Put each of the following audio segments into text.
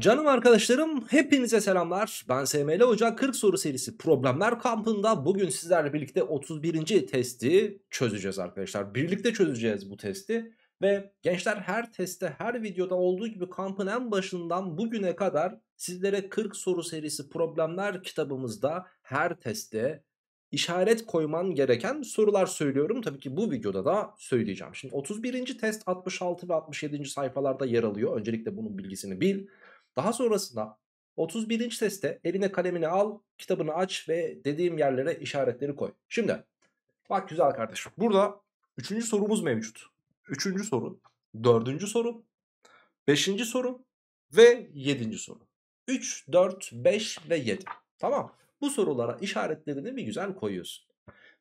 Canım arkadaşlarım hepinize selamlar. Ben SML Hoca 40 soru serisi problemler kampında bugün sizlerle birlikte 31. testi çözeceğiz arkadaşlar. Birlikte çözeceğiz bu testi. Ve gençler her testte her videoda olduğu gibi kampın en başından bugüne kadar sizlere 40 soru serisi problemler kitabımızda her testte işaret koyman gereken sorular söylüyorum. Tabii ki bu videoda da söyleyeceğim. Şimdi 31. test 66 ve 67. sayfalarda yer alıyor. Öncelikle bunun bilgisini bil. Daha sonrasında 31. testte eline kalemini al, kitabını aç ve dediğim yerlere işaretleri koy. Şimdi bak güzel kardeşim. Burada 3. sorumuz mevcut. 3. soru, 4. soru, 5. soru ve 7. soru. 3, 4, 5 ve 7. Tamam. Bu sorulara işaretlerini bir güzel koyuyorsun.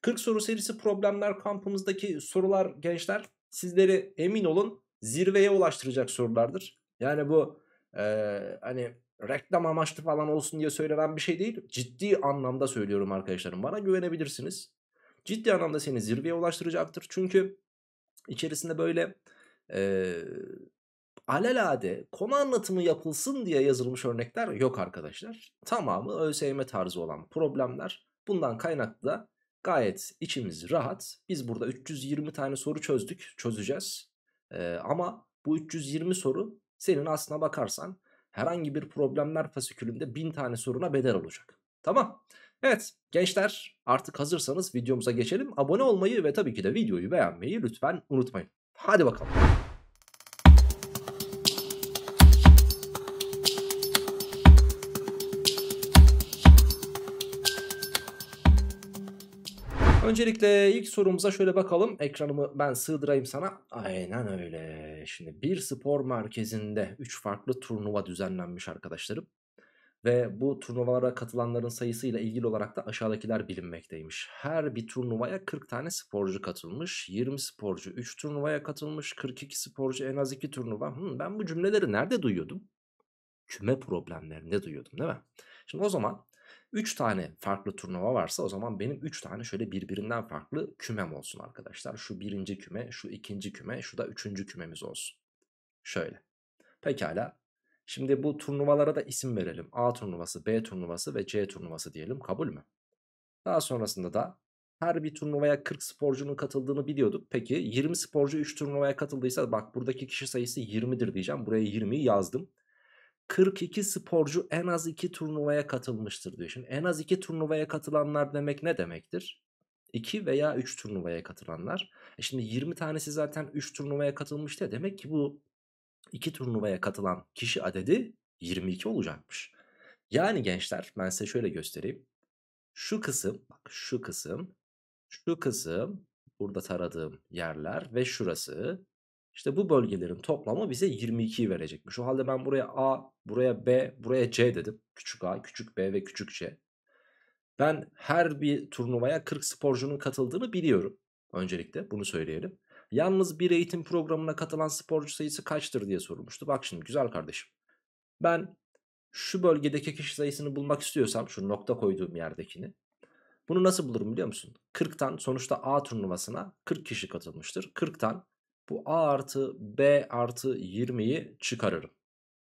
40 soru serisi problemler kampımızdaki sorular gençler sizleri emin olun zirveye ulaştıracak sorulardır. Yani bu ee, hani reklam amaçlı falan olsun diye söylenen bir şey değil. Ciddi anlamda söylüyorum arkadaşlarım. Bana güvenebilirsiniz. Ciddi anlamda seni zirveye ulaştıracaktır. Çünkü içerisinde böyle e, alelade konu anlatımı yapılsın diye yazılmış örnekler yok arkadaşlar. Tamamı ÖSYM tarzı olan problemler. Bundan kaynaklı da gayet içimiz rahat. Biz burada 320 tane soru çözdük, çözeceğiz. E, ama bu 320 soru senin aslına bakarsan herhangi bir problemler fasikülünde bin tane soruna bedel olacak. Tamam. Evet gençler artık hazırsanız videomuza geçelim. Abone olmayı ve tabii ki de videoyu beğenmeyi lütfen unutmayın. Hadi bakalım. Öncelikle ilk sorumuza şöyle bakalım. Ekranımı ben sığdırayım sana. Aynen öyle. Şimdi bir spor merkezinde 3 farklı turnuva düzenlenmiş arkadaşlarım. Ve bu turnuvalara katılanların sayısıyla ilgili olarak da aşağıdakiler bilinmekteymiş. Her bir turnuvaya 40 tane sporcu katılmış. 20 sporcu 3 turnuvaya katılmış. 42 sporcu en az 2 turnuva. Hmm, ben bu cümleleri nerede duyuyordum? Küme problemlerinde duyuyordum değil mi? Şimdi o zaman 3 tane farklı turnuva varsa o zaman benim 3 tane şöyle birbirinden farklı kümem olsun arkadaşlar. Şu birinci küme, şu ikinci küme, şu da üçüncü kümemiz olsun. Şöyle. Pekala. Şimdi bu turnuvalara da isim verelim. A turnuvası, B turnuvası ve C turnuvası diyelim. Kabul mü? Daha sonrasında da her bir turnuvaya 40 sporcunun katıldığını biliyorduk. Peki 20 sporcu 3 turnuvaya katıldıysa bak buradaki kişi sayısı 20'dir diyeceğim. Buraya 20'yi yazdım. 42 sporcu en az 2 turnuvaya katılmıştır diyor. Şimdi en az 2 turnuvaya katılanlar demek ne demektir? 2 veya 3 turnuvaya katılanlar. E şimdi 20 tanesi zaten 3 turnuvaya katılmıştı ya. Demek ki bu 2 turnuvaya katılan kişi adedi 22 olacakmış. Yani gençler ben size şöyle göstereyim. Şu kısım, bak şu kısım, şu kısım, burada taradığım yerler ve şurası işte bu bölgelerin toplamı bize 22'yi verecekmiş. O halde ben buraya A, buraya B, buraya C dedim. Küçük A, küçük B ve küçük C. Ben her bir turnuvaya 40 sporcunun katıldığını biliyorum. Öncelikle bunu söyleyelim. Yalnız bir eğitim programına katılan sporcu sayısı kaçtır diye sorulmuştu. Bak şimdi güzel kardeşim. Ben şu bölgedeki kişi sayısını bulmak istiyorsam şu nokta koyduğum yerdekini. Bunu nasıl bulurum biliyor musun? 40'tan sonuçta A turnuvasına 40 kişi katılmıştır. 40'tan bu a artı b artı 20'yi çıkarırım.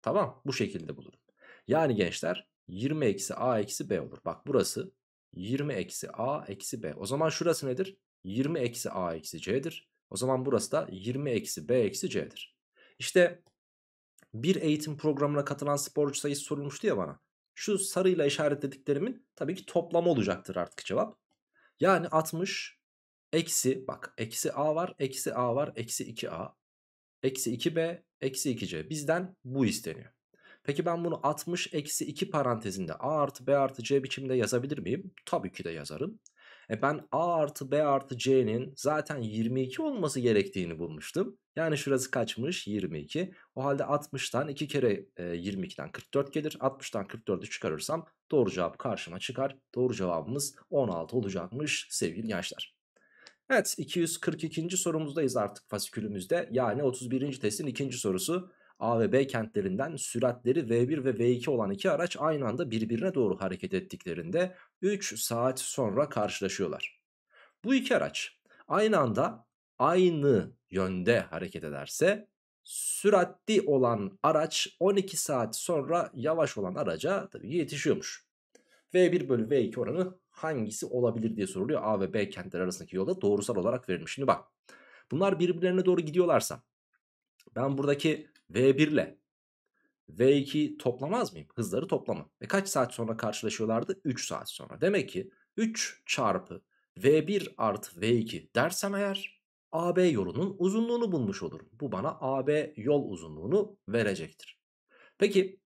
Tamam bu şekilde bulurum. Yani gençler 20 eksi a eksi b olur. Bak burası 20 eksi a eksi b. O zaman şurası nedir? 20 eksi a eksi c'dir. O zaman burası da 20 eksi b eksi c'dir. İşte bir eğitim programına katılan sporcu sayısı sorulmuştu ya bana. Şu sarıyla işaretlediklerimin tabii ki toplamı olacaktır artık cevap. Yani 60 Eksi bak eksi a var eksi a var eksi 2a. Eksi 2b eksi 2c bizden bu isteniyor. Peki ben bunu 60 eksi 2 parantezinde a artı b artı c biçimde yazabilir miyim? Tabii ki de yazarım. E ben a artı b artı c'nin zaten 22 olması gerektiğini bulmuştum. Yani şurası kaçmış? 22. O halde 60'tan 2 kere e, 22'den 44 gelir. 60'tan 44'ü çıkarırsam doğru cevap karşıma çıkar. Doğru cevabımız 16 olacakmış sevgili gençler. Evet 242. sorumuzdayız artık fasikülümüzde. Yani 31. testin ikinci sorusu. A ve B kentlerinden süratleri V1 ve V2 olan iki araç aynı anda birbirine doğru hareket ettiklerinde 3 saat sonra karşılaşıyorlar. Bu iki araç aynı anda aynı yönde hareket ederse süratli olan araç 12 saat sonra yavaş olan araca tabii yetişiyormuş. V1 bölü V2 oranı hangisi olabilir diye soruluyor. A ve B kentler arasındaki yolda doğrusal olarak verilmiş. Şimdi bak bunlar birbirlerine doğru gidiyorlarsa ben buradaki V1 ile V2 toplamaz mıyım? Hızları toplamam. Ve kaç saat sonra karşılaşıyorlardı? 3 saat sonra. Demek ki 3 çarpı V1 artı V2 dersem eğer AB yolunun uzunluğunu bulmuş olurum. Bu bana AB yol uzunluğunu verecektir. Peki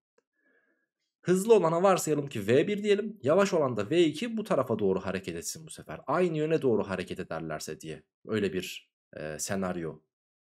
Hızlı olana varsayalım ki V1 diyelim. Yavaş olan da V2 bu tarafa doğru hareket etsin bu sefer. Aynı yöne doğru hareket ederlerse diye. Öyle bir e, senaryo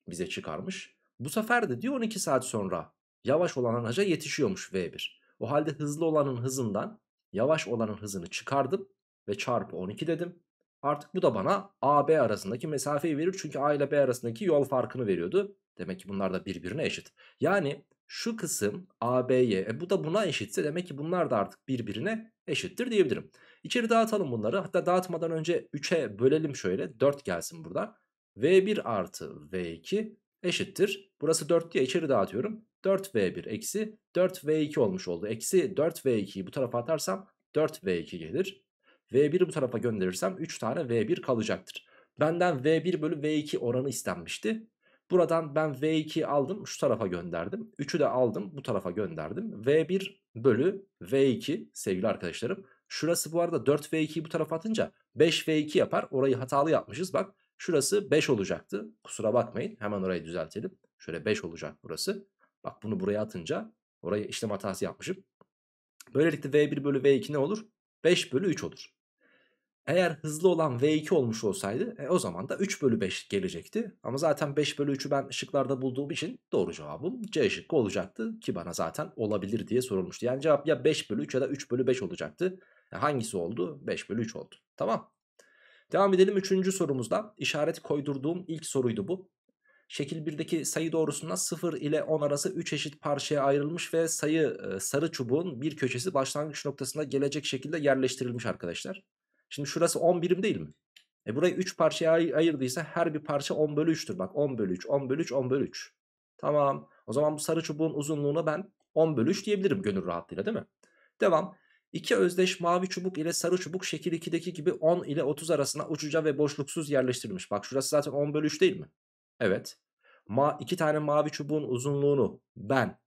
bize çıkarmış. Bu sefer de diyor 12 saat sonra yavaş olan araca yetişiyormuş V1. O halde hızlı olanın hızından yavaş olanın hızını çıkardım ve çarpı 12 dedim. Artık bu da bana A-B arasındaki mesafeyi verir. Çünkü A ile B arasındaki yol farkını veriyordu. Demek ki bunlar da birbirine eşit. Yani şu kısım AB'ye e bu da buna eşitse demek ki bunlar da artık birbirine eşittir diyebilirim. İçeri dağıtalım bunları. Hatta dağıtmadan önce 3'e bölelim şöyle. 4 gelsin burada. V1 artı V2 eşittir. Burası 4 diye içeri dağıtıyorum. 4V1 eksi 4V2 olmuş oldu. Eksi 4V2'yi bu tarafa atarsam 4V2 gelir. V1'i bu tarafa gönderirsem 3 tane V1 kalacaktır. Benden V1 bölü V2 oranı istenmişti. Buradan ben V2 aldım şu tarafa gönderdim. 3'ü de aldım bu tarafa gönderdim. V1 bölü V2 sevgili arkadaşlarım. Şurası bu arada 4V2'yi bu tarafa atınca 5V2 yapar. Orayı hatalı yapmışız bak. Şurası 5 olacaktı. Kusura bakmayın hemen orayı düzeltelim. Şöyle 5 olacak burası. Bak bunu buraya atınca orayı işlem hatası yapmışım. Böylelikle V1 bölü V2 ne olur? 5 bölü 3 olur. Eğer hızlı olan V2 olmuş olsaydı e, o zaman da 3 bölü 5 gelecekti. Ama zaten 5 bölü 3'ü ben şıklarda bulduğum için doğru cevabım C şıkkı olacaktı. Ki bana zaten olabilir diye sorulmuştu. Yani cevap ya 5 bölü 3 ya da 3 bölü 5 olacaktı. E, hangisi oldu? 5 bölü 3 oldu. Tamam. Devam edelim 3. sorumuzda. İşaret koydurduğum ilk soruydu bu. Şekil 1'deki sayı doğrusunda 0 ile 10 arası 3 eşit parçaya ayrılmış ve sayı e, sarı çubuğun bir köşesi başlangıç noktasında gelecek şekilde yerleştirilmiş arkadaşlar. Şimdi şurası 10 birim değil mi? E burayı 3 parçaya ayırdıysa her bir parça 10 bölü 3'tür. Bak 10 bölü 3, 10 bölü 3, 10 bölü 3. Tamam. O zaman bu sarı çubuğun uzunluğuna ben 10 bölü 3 diyebilirim gönül rahatlığıyla değil mi? Devam. İki özdeş mavi çubuk ile sarı çubuk şekil 2'deki gibi 10 ile 30 arasına uçuca ve boşluksuz yerleştirilmiş. Bak şurası zaten 10 bölü 3 değil mi? Evet. Ma iki tane mavi çubuğun uzunluğunu ben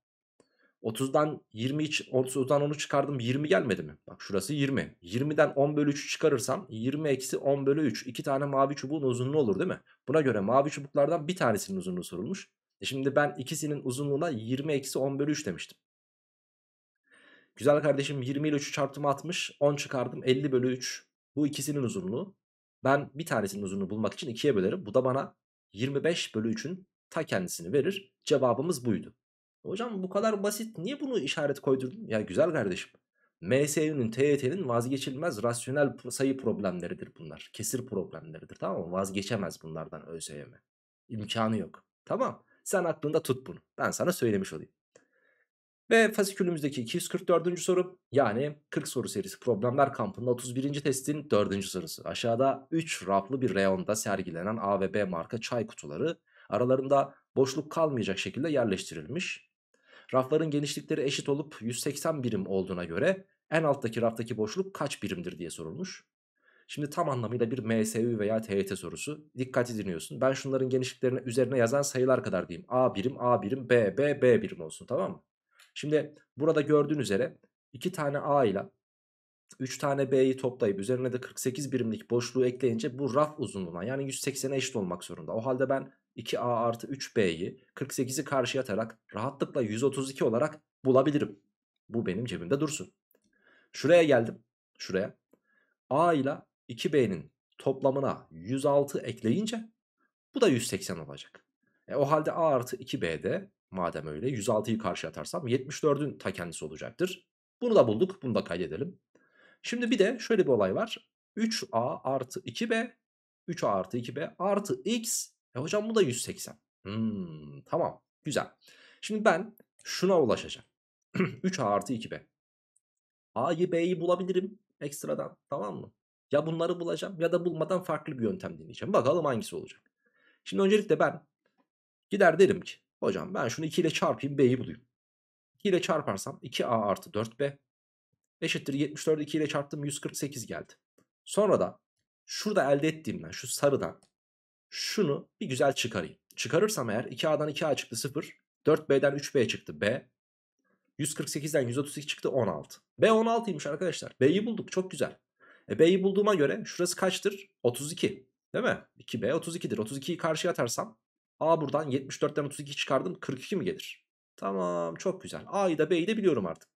30'dan 20 30'dan 10'u çıkardım 20 gelmedi mi? Bak şurası 20. 20'den 10 bölü 3'ü çıkarırsam 20 eksi 10 bölü 3. iki tane mavi çubuğun uzunluğu olur değil mi? Buna göre mavi çubuklardan bir tanesinin uzunluğu sorulmuş. E şimdi ben ikisinin uzunluğuna 20 eksi 10 bölü 3 demiştim. Güzel kardeşim 20 ile 3'ü çarptım 60. 10 çıkardım 50 bölü 3. Bu ikisinin uzunluğu. Ben bir tanesinin uzunluğunu bulmak için ikiye bölerim. Bu da bana 25 bölü 3'ün ta kendisini verir. Cevabımız buydu. Hocam bu kadar basit niye bunu işaret koydurdun? Ya güzel kardeşim. MSU'nun TYT'nin vazgeçilmez rasyonel sayı problemleridir bunlar. Kesir problemleridir tamam mı? Vazgeçemez bunlardan ÖSYM. İmkanı yok. Tamam. Sen aklında tut bunu. Ben sana söylemiş olayım. Ve fasikülümüzdeki 244. soru yani 40 soru serisi problemler kampında 31. testin 4. sorusu. Aşağıda 3 raflı bir reyonda sergilenen A ve B marka çay kutuları aralarında boşluk kalmayacak şekilde yerleştirilmiş. Rafların genişlikleri eşit olup 180 birim olduğuna göre en alttaki raftaki boşluk kaç birimdir diye sorulmuş. Şimdi tam anlamıyla bir MSU veya TET sorusu. Dikkatli dinliyorsun. Ben şunların genişliklerine üzerine yazan sayılar kadar diyeyim. A birim, A birim, B, B, B birim olsun tamam mı? Şimdi burada gördüğün üzere 2 tane A ile 3 tane B'yi toplayıp üzerine de 48 birimlik boşluğu ekleyince bu raf uzunluğuna yani 180'e eşit olmak zorunda. O halde ben 2a artı 3b'yi 48'i karşıya atarak rahatlıkla 132 olarak bulabilirim. Bu benim cebimde dursun. Şuraya geldim. Şuraya. a ile 2b'nin toplamına 106 ekleyince bu da 180 olacak. E, o halde a artı 2b'de madem öyle 106'yı karşı atarsam 74'ün ta kendisi olacaktır. Bunu da bulduk. Bunu da kaydedelim. Şimdi bir de şöyle bir olay var. 3a artı 2b 3a artı 2b artı x e hocam bu da 180. Hmm, tamam güzel. Şimdi ben şuna ulaşacağım. 3A artı 2B. A'yı B'yi bulabilirim ekstradan tamam mı? Ya bunları bulacağım ya da bulmadan farklı bir yöntem deneyeceğim. Bakalım hangisi olacak. Şimdi öncelikle ben gider derim ki hocam ben şunu 2 ile çarpayım B'yi bulayım. 2 ile çarparsam 2A artı 4B eşittir 74 2 ile çarptım 148 geldi. Sonra da şurada elde ettiğimden şu sarıdan şunu bir güzel çıkarayım. Çıkarırsam eğer 2A'dan 2A çıktı 0. 4B'den 3B çıktı B. 148'den 132 çıktı 16. B 16'ymış arkadaşlar. B'yi bulduk çok güzel. E B'yi bulduğuma göre şurası kaçtır? 32. Değil mi? 2B 32'dir. 32'yi karşıya atarsam A buradan 74'ten 32 çıkardım 42 mi gelir? Tamam çok güzel. A'yı da B'yi de biliyorum artık.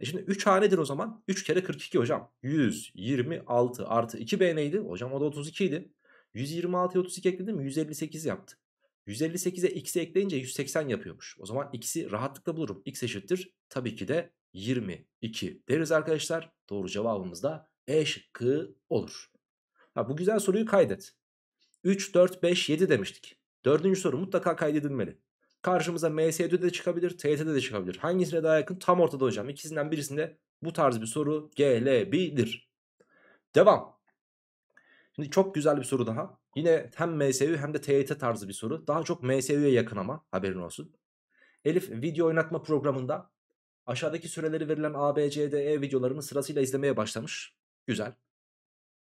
E şimdi 3 A nedir o zaman? 3 kere 42 hocam. 126 artı 2B neydi? Hocam o da 32 idi. 126'ya 32 ekledim mi 158 yaptı. 158'e x'i ekleyince 180 yapıyormuş. O zaman x'i rahatlıkla bulurum. x eşittir tabii ki de 22 deriz arkadaşlar. Doğru cevabımız da E şıkkı olur. Ha, bu güzel soruyu kaydet. 3, 4, 5, 7 demiştik. Dördüncü soru mutlaka kaydedilmeli. Karşımıza MS'de de çıkabilir, TYT'de de çıkabilir. Hangisine daha yakın? Tam ortada hocam. İkisinden birisinde bu tarz bir soru gelebilir. Devam. Şimdi çok güzel bir soru daha. Yine hem MSU hem de TYT tarzı bir soru. Daha çok MSU'ya yakın ama haberin olsun. Elif video oynatma programında aşağıdaki süreleri verilen A, B, C, D, E videolarını sırasıyla izlemeye başlamış. Güzel.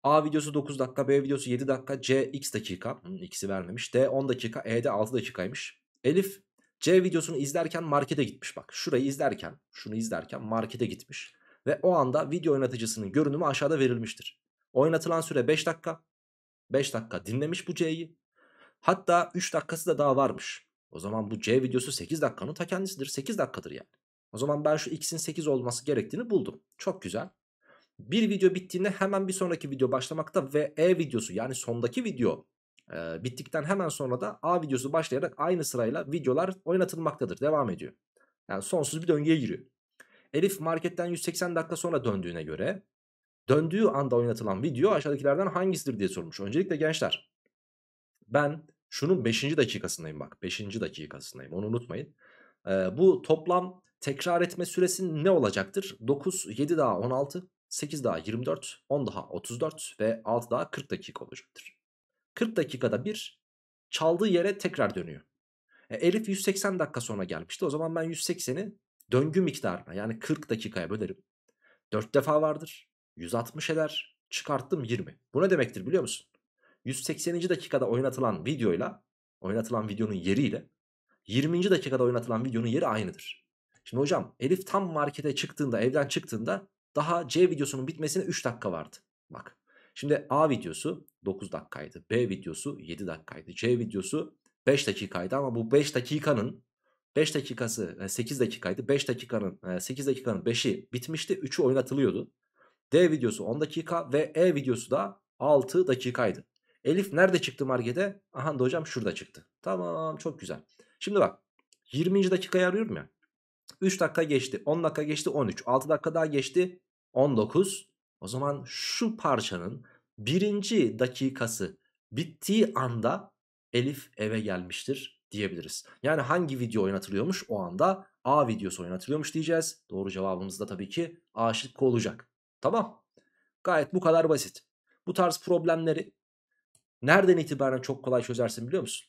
A videosu 9 dakika, B videosu 7 dakika, C x dakika. Hmm, ikisi vermemiş. D 10 dakika, E de 6 dakikaymış. Elif C videosunu izlerken markete gitmiş bak. Şurayı izlerken, şunu izlerken markete gitmiş. Ve o anda video oynatıcısının görünümü aşağıda verilmiştir. Oynatılan süre 5 dakika. 5 dakika dinlemiş bu C'yi. Hatta 3 dakikası da daha varmış. O zaman bu C videosu 8 dakikanın ta kendisidir. 8 dakikadır yani. O zaman ben şu x'in 8 olması gerektiğini buldum. Çok güzel. Bir video bittiğinde hemen bir sonraki video başlamakta ve E videosu yani sondaki video e, bittikten hemen sonra da A videosu başlayarak aynı sırayla videolar oynatılmaktadır. Devam ediyor. Yani sonsuz bir döngüye giriyor. Elif marketten 180 dakika sonra döndüğüne göre Döndüğü anda oynatılan video aşağıdakilerden hangisidir diye sormuş. Öncelikle gençler ben şunun 5. dakikasındayım bak 5. dakikasındayım onu unutmayın. Ee, bu toplam tekrar etme süresi ne olacaktır? 9, 7 daha 16, 8 daha 24, 10 daha 34 ve 6 daha 40 dakika olacaktır. 40 dakikada bir çaldığı yere tekrar dönüyor. E, Elif 180 dakika sonra gelmişti. O zaman ben 180'i döngü miktarına yani 40 dakikaya bölerim. 4 defa vardır. 160 eder. Çıkarttım 20. Bu ne demektir biliyor musun? 180. dakikada oynatılan videoyla oynatılan videonun yeriyle 20. dakikada oynatılan videonun yeri aynıdır. Şimdi hocam Elif tam markete çıktığında evden çıktığında daha C videosunun bitmesine 3 dakika vardı. Bak şimdi A videosu 9 dakikaydı. B videosu 7 dakikaydı. C videosu 5 dakikaydı ama bu 5 dakikanın 5 dakikası 8 e, dakikaydı. 5 dakikanın 8 e, dakikanın 5'i bitmişti. 3'ü oynatılıyordu. D videosu 10 dakika ve E videosu da 6 dakikaydı. Elif nerede çıktı margede? Aha hocam şurada çıktı. Tamam çok güzel. Şimdi bak 20. dakikayı arıyorum ya. 3 dakika geçti, 10 dakika geçti, 13. 6 dakika daha geçti, 19. O zaman şu parçanın birinci dakikası bittiği anda Elif eve gelmiştir diyebiliriz. Yani hangi video oynatılıyormuş o anda A videosu oynatılıyormuş diyeceğiz. Doğru cevabımız da tabii ki A şıkkı olacak. Tamam. Gayet bu kadar basit. Bu tarz problemleri nereden itibaren çok kolay çözersin biliyor musun?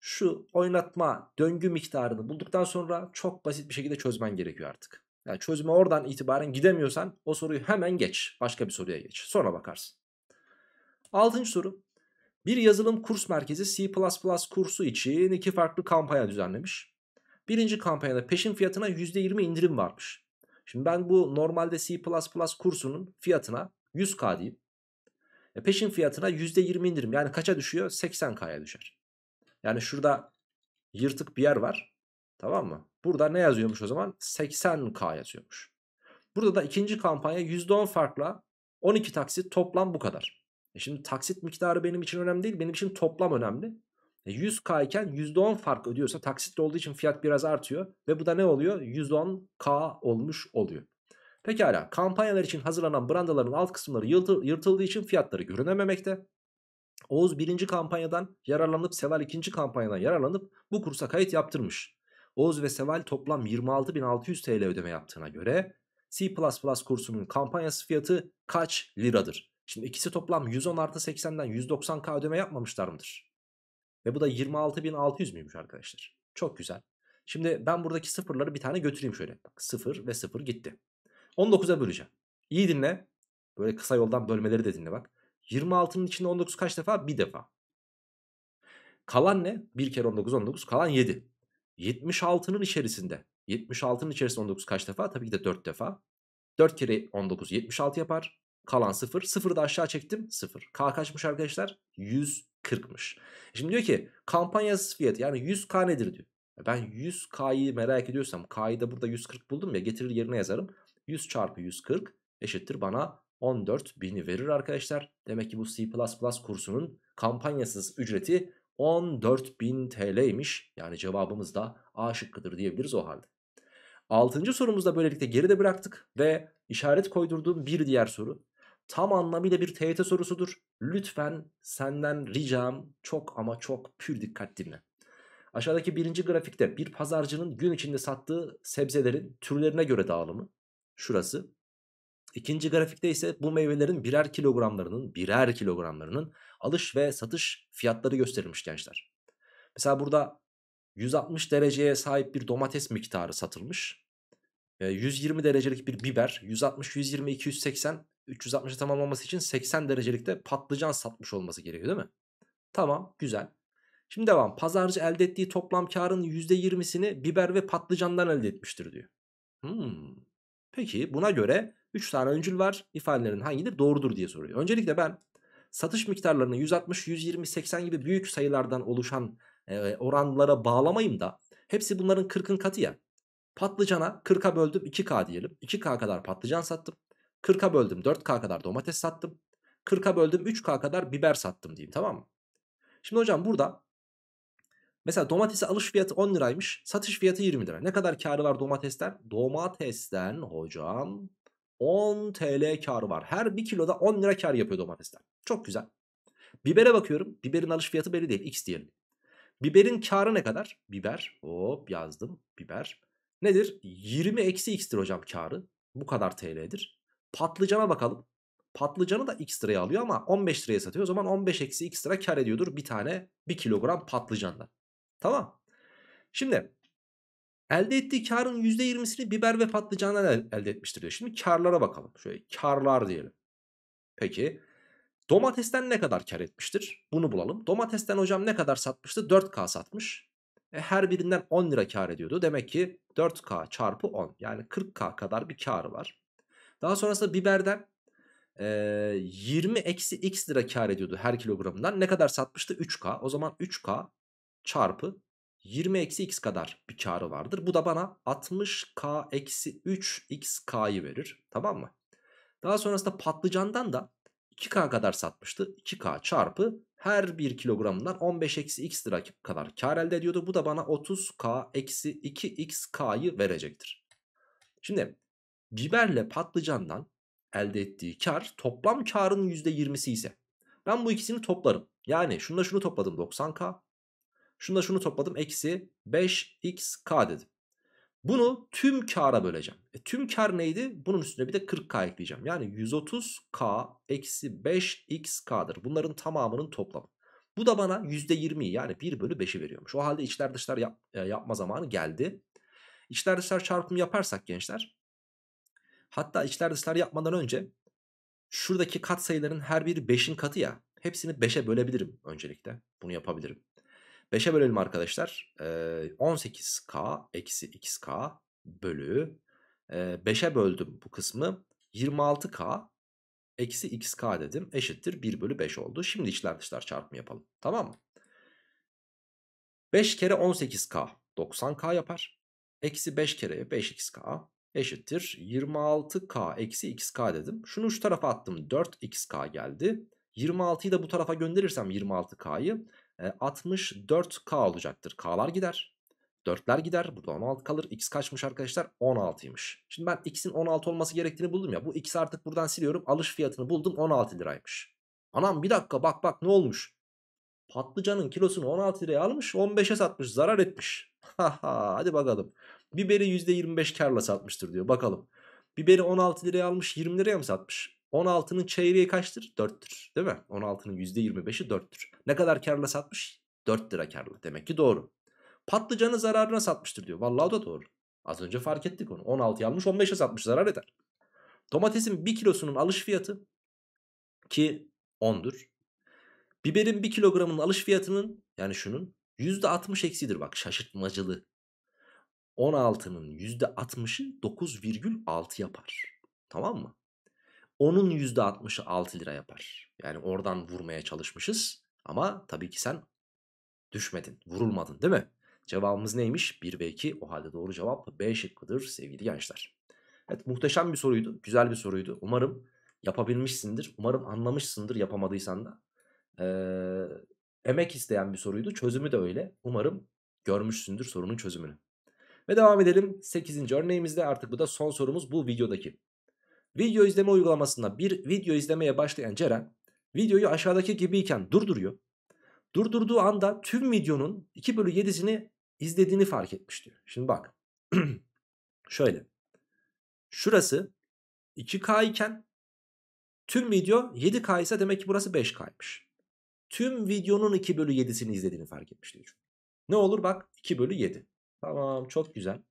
Şu oynatma döngü miktarını bulduktan sonra çok basit bir şekilde çözmen gerekiyor artık. Yani çözüme oradan itibaren gidemiyorsan o soruyu hemen geç. Başka bir soruya geç. Sonra bakarsın. Altıncı soru. Bir yazılım kurs merkezi C++ kursu için iki farklı kampanya düzenlemiş. Birinci kampanyada peşin fiyatına %20 indirim varmış. Şimdi ben bu normalde C++ kursunun fiyatına 100k diyeyim. E peşin fiyatına %20 indirim. Yani kaça düşüyor? 80k'ya düşer. Yani şurada yırtık bir yer var. Tamam mı? Burada ne yazıyormuş o zaman? 80k yazıyormuş. Burada da ikinci kampanya %10 farkla 12 taksit toplam bu kadar. E şimdi taksit miktarı benim için önemli değil. Benim için toplam önemli. 100K e, iken %10 fark ödüyorsa taksitli olduğu için fiyat biraz artıyor. Ve bu da ne oluyor? 110K olmuş oluyor. Pekala kampanyalar için hazırlanan brandaların alt kısımları yırtıldığı için fiyatları görünememekte. Oğuz birinci kampanyadan yararlanıp Seval ikinci kampanyadan yararlanıp bu kursa kayıt yaptırmış. Oğuz ve Seval toplam 26.600 TL ödeme yaptığına göre C++ kursunun kampanyası fiyatı kaç liradır? Şimdi ikisi toplam 110 artı 80'den 190k ödeme yapmamışlar mıdır? Ve bu da 26.600 müymüş arkadaşlar. Çok güzel. Şimdi ben buradaki sıfırları bir tane götüreyim şöyle. Bak 0 ve 0 gitti. 19'a böleceğim. İyi dinle. Böyle kısa yoldan bölmeleri de dinle bak. 26'nın içinde 19 kaç defa? Bir defa. Kalan ne? 1 kere 19 19 kalan 7. 76'nın içerisinde. 76'nın içerisinde 19 kaç defa? Tabii ki de 4 defa. 4 kere 19 76 yapar. Kalan 0. 0'ı da aşağı çektim 0. K kaçmış arkadaşlar? 140'mış. E şimdi diyor ki kampanyası fiyatı yani 100K nedir diyor. E ben 100K'yı merak ediyorsam K'yı da burada 140 buldum ya getirir yerine yazarım. 100 çarpı 140 eşittir bana 14 bini verir arkadaşlar. Demek ki bu C++ kursunun kampanyasız ücreti 14.000 TL'ymiş. Yani cevabımız da A şıkkıdır diyebiliriz o halde. Altıncı sorumuzda böylelikle geride bıraktık ve işaret koydurduğum bir diğer soru tam anlamıyla bir TYT sorusudur. Lütfen senden ricam çok ama çok pür dikkat dinle. Aşağıdaki birinci grafikte bir pazarcının gün içinde sattığı sebzelerin türlerine göre dağılımı. Şurası. İkinci grafikte ise bu meyvelerin birer kilogramlarının, birer kilogramlarının alış ve satış fiyatları gösterilmiş gençler. Mesela burada 160 dereceye sahip bir domates miktarı satılmış. 120 ee, derecelik bir biber, 160, 120, 280 360 tamamlaması için 80 derecelikte patlıcan satmış olması gerekiyor değil mi? Tamam güzel. Şimdi devam. Pazarcı elde ettiği toplam karın %20'sini biber ve patlıcandan elde etmiştir diyor. Hmm. Peki buna göre 3 tane öncül var. İfadelerin hangileri doğrudur diye soruyor. Öncelikle ben satış miktarlarını 160, 120, 80 gibi büyük sayılardan oluşan e, oranlara bağlamayım da hepsi bunların 40'ın katı ya. Patlıcana 40'a böldüm 2K diyelim. 2K kadar patlıcan sattım. 40'a böldüm 4K kadar domates sattım. 40'a böldüm 3K kadar biber sattım diyeyim tamam mı? Şimdi hocam burada mesela domatesi alış fiyatı 10 liraymış. Satış fiyatı 20 lira. Ne kadar karı var domatesten? Domatesten hocam 10 TL kar var. Her 1 kiloda 10 lira kar yapıyor domatesten. Çok güzel. Bibere bakıyorum. Biberin alış fiyatı belli değil. X diyelim. Biberin karı ne kadar? Biber. Hop yazdım. Biber. Nedir? 20 eksi x'tir hocam karı. Bu kadar TL'dir. Patlıcana bakalım. Patlıcanı da x liraya alıyor ama 15 liraya satıyor. O zaman 15 eksi x lira kar ediyordur bir tane 1 kilogram patlıcanla. Tamam. Şimdi elde ettiği karın %20'sini biber ve patlıcanla elde etmiştir diyor. Şimdi karlara bakalım. Şöyle karlar diyelim. Peki domatesten ne kadar kar etmiştir? Bunu bulalım. Domatesten hocam ne kadar satmıştı? 4K satmış. E, her birinden 10 lira kar ediyordu. Demek ki 4K çarpı 10 yani 40K kadar bir karı var. Daha sonrasında biberden e, 20 eksi x lira kar ediyordu her kilogramından. Ne kadar satmıştı? 3K. O zaman 3K çarpı 20 eksi x kadar bir karı vardır. Bu da bana 60k eksi 3xk'yı verir. Tamam mı? Daha sonrasında patlıcandan da 2k kadar satmıştı. 2k çarpı her bir kilogramından 15 eksi x lira kadar kar elde ediyordu. Bu da bana 30k eksi 2xk'yı verecektir. Şimdi biberle patlıcandan elde ettiği kar toplam karın %20'si ise ben bu ikisini toplarım. Yani şunda şunu topladım 90k. Şunda şunu topladım eksi 5xk dedim. Bunu tüm kara böleceğim. E, tüm kar neydi? Bunun üstüne bir de 40k ekleyeceğim. Yani 130k eksi 5xk'dır. Bunların tamamının toplamı. Bu da bana %20'yi yani 1 bölü 5'i veriyormuş. O halde içler dışlar yap, e, yapma zamanı geldi. İçler dışlar çarpımı yaparsak gençler Hatta içler dışlar yapmadan önce şuradaki kat sayıların her biri 5'in katı ya. Hepsini 5'e bölebilirim öncelikle. Bunu yapabilirim. 5'e bölelim arkadaşlar. Ee, 18k eksi xk bölü ee, 5'e böldüm bu kısmı. 26k eksi xk dedim. Eşittir 1 bölü 5 oldu. Şimdi içler dışlar çarpımı yapalım. Tamam mı? 5 kere 18k 90k yapar. Eksi 5 kere 5xk eşittir 26k eksi xk dedim. Şunu şu tarafa attım 4xk geldi. 26'yı da bu tarafa gönderirsem 26k'yı 64k e, olacaktır. K'lar gider. 4'ler gider. Burada 16 kalır. X kaçmış arkadaşlar? 16'ymış. Şimdi ben x'in 16 olması gerektiğini buldum ya. Bu x'i artık buradan siliyorum. Alış fiyatını buldum 16 liraymış. Anam bir dakika bak bak ne olmuş? Patlıcanın kilosunu 16 liraya almış 15'e satmış zarar etmiş. Haha hadi bakalım. Biberi %25 karla satmıştır diyor. Bakalım. Biberi 16 liraya almış 20 liraya mı satmış? 16'nın çeyreği kaçtır? 4'tür değil mi? 16'nın %25'i 4'tür. Ne kadar karla satmış? 4 lira karla. Demek ki doğru. Patlıcanı zararına satmıştır diyor. Vallahi o da doğru. Az önce fark ettik onu. 16 almış 15'e satmış zarar eder. Domatesin 1 kilosunun alış fiyatı ki 10'dur. Biberin 1 kilogramının alış fiyatının yani şunun %60 eksidir bak şaşırtmacalı. 16'nın %60'ı 9,6 yapar. Tamam mı? Onun %60'ı 6 lira yapar. Yani oradan vurmaya çalışmışız. Ama tabii ki sen düşmedin, vurulmadın değil mi? Cevabımız neymiş? 1 ve 2. O halde doğru cevap B şıkkıdır sevgili gençler. Evet muhteşem bir soruydu. Güzel bir soruydu. Umarım yapabilmişsindir. Umarım anlamışsındır yapamadıysan da. Ee, emek isteyen bir soruydu. Çözümü de öyle. Umarım görmüşsündür sorunun çözümünü. Ve devam edelim 8. örneğimizde artık bu da son sorumuz bu videodaki. Video izleme uygulamasında bir video izlemeye başlayan Ceren videoyu aşağıdaki gibiyken durduruyor. Durdurduğu anda tüm videonun 2 bölü 7'sini izlediğini fark etmiş diyor. Şimdi bak şöyle şurası 2K iken tüm video 7K ise demek ki burası 5K'ymış. Tüm videonun 2 bölü 7'sini izlediğini fark etmiş diyor. Ne olur bak 2 bölü 7. Tamam çok güzel.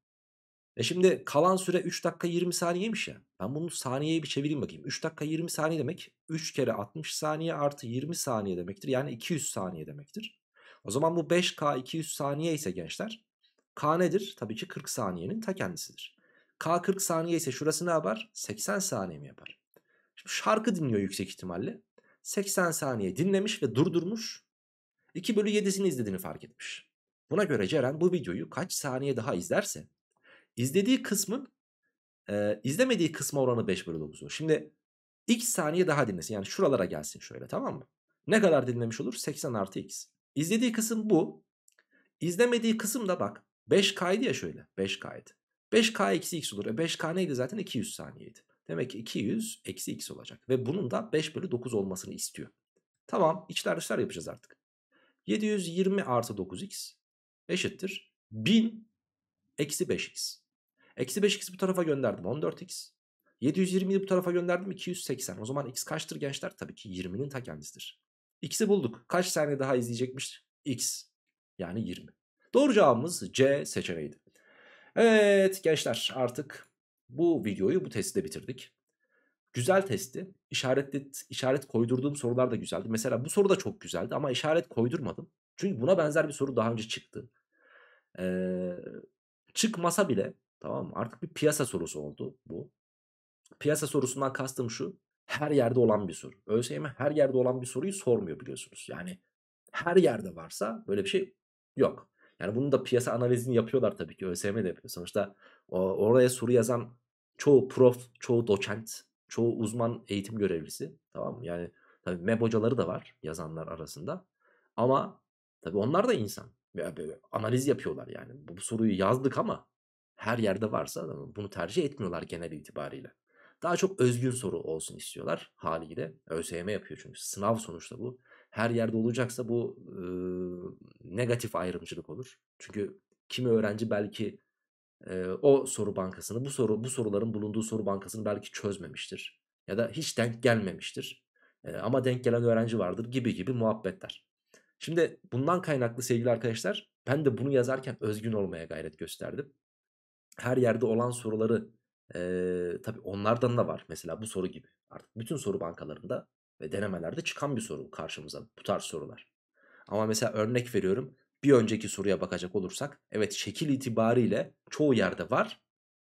E şimdi kalan süre 3 dakika 20 saniyeymiş ya. Ben bunu saniyeye bir çevireyim bakayım. 3 dakika 20 saniye demek 3 kere 60 saniye artı 20 saniye demektir. Yani 200 saniye demektir. O zaman bu 5K 200 saniye ise gençler K nedir? Tabii ki 40 saniyenin ta kendisidir. K 40 saniye ise şurası ne yapar? 80 saniye mi yapar? Şimdi şarkı dinliyor yüksek ihtimalle. 80 saniye dinlemiş ve durdurmuş. 2 bölü 7'sini izlediğini fark etmiş. Buna göre Ceren bu videoyu kaç saniye daha izlerse izlediği kısmın e, izlemediği kısma oranı 5 bölü olur. Şimdi x saniye daha dinlesin. Yani şuralara gelsin şöyle tamam mı? Ne kadar dinlemiş olur? 80 artı x. İzlediği kısım bu. İzlemediği kısım da bak 5 kaydı ya şöyle 5 kaydı. 5K eksi x olur. E 5K neydi zaten? 200 saniyeydi. Demek ki 200 eksi x olacak. Ve bunun da 5 bölü 9 olmasını istiyor. Tamam içler dışlar yapacağız artık. 720 artı 9x eşittir 1000 eksi 5x. Eksi 5x bu tarafa gönderdim 14x. 720'yi bu tarafa gönderdim 280. O zaman x kaçtır gençler? Tabii ki 20'nin ta kendisidir. X'i bulduk. Kaç saniye daha izleyecekmiş? X. Yani 20. Doğru cevabımız C seçeneğiydi. Evet gençler artık bu videoyu bu testi de bitirdik. Güzel testi. İşaretli işaret koydurduğum sorular da güzeldi. Mesela bu soru da çok güzeldi ama işaret koydurmadım. Çünkü buna benzer bir soru daha önce çıktı. Ee, çıkmasa bile tamam mı? Artık bir piyasa sorusu oldu bu. Piyasa sorusundan kastım şu. Her yerde olan bir soru. ÖSYM her yerde olan bir soruyu sormuyor biliyorsunuz. Yani her yerde varsa böyle bir şey yok. Yani bunu da piyasa analizini yapıyorlar tabii ki. ÖSYM de yapıyor. Sonuçta oraya soru yazan çoğu prof, çoğu doçent, çoğu uzman eğitim görevlisi. Tamam mı? Yani tabii MEB hocaları da var yazanlar arasında. Ama tabii onlar da insan. E, analiz yapıyorlar yani. Bu, bu soruyu yazdık ama her yerde varsa bunu tercih etmiyorlar genel itibariyle. Daha çok özgün soru olsun istiyorlar haliyle. ÖSYM yapıyor çünkü sınav sonuçta bu. Her yerde olacaksa bu e, negatif ayrımcılık olur. Çünkü kimi öğrenci belki e, o soru bankasını, bu soru bu soruların bulunduğu soru bankasını belki çözmemiştir ya da hiç denk gelmemiştir. E, ama denk gelen öğrenci vardır gibi gibi muhabbetler. Şimdi bundan kaynaklı sevgili arkadaşlar ben de bunu yazarken özgün olmaya gayret gösterdim. Her yerde olan soruları e, tabii onlardan da var. Mesela bu soru gibi. Artık bütün soru bankalarında ve denemelerde çıkan bir soru karşımıza bu tarz sorular. Ama mesela örnek veriyorum bir önceki soruya bakacak olursak evet şekil itibariyle çoğu yerde var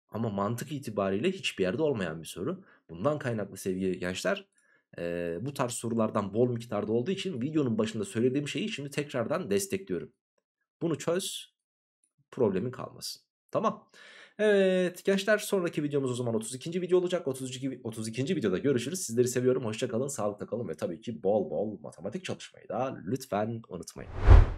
ama mantık itibariyle hiçbir yerde olmayan bir soru. Bundan kaynaklı sevgili gençler e, bu tarz sorulardan bol miktarda olduğu için videonun başında söylediğim şeyi şimdi tekrardan destekliyorum. Bunu çöz, problemin kalmasın. Tamam. Evet gençler sonraki videomuz o zaman 32. video olacak. 32. 32. videoda görüşürüz. Sizleri seviyorum. Hoşçakalın, sağlıkla kalın ve tabii ki bol bol matematik çalışmayı da lütfen unutmayın.